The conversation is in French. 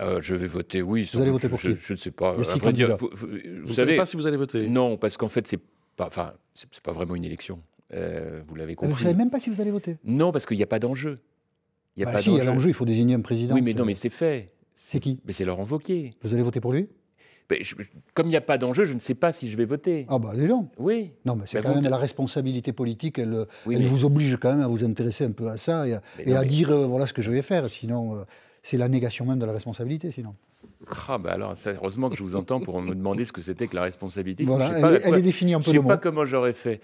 Euh, je vais voter oui. Vous allez voter pour je, qui je, ne sais pas. vous, ne savez, pas si vous allez voter. Non, parce qu'en fait, c'est pas, enfin, c'est pas vraiment une élection. Euh, vous l'avez compris. Vous ne savez même pas si vous allez voter. Non, parce qu'il n'y a pas d'enjeu. Il y a bah pas si, il Il faut désigner un président. Oui, mais non, mais c'est fait. C'est qui Mais c'est Laurent Wauquiez. Vous allez voter pour lui comme il n'y a pas d'enjeu, je ne sais pas si je vais voter. Ah bah dis donc. Oui. Non, mais c'est bah, quand même la responsabilité politique, elle, elle vous oblige quand même à vous intéresser un peu à ça et, à, dire euh, voilà ce que je vais faire. Sinon, c'est la négation même de la responsabilité, sinon. Ah bah alors, heureusement que je vous entends pour me demander ce que c'était que la responsabilité. je elle, Je ne sais pas comment j'aurais fait.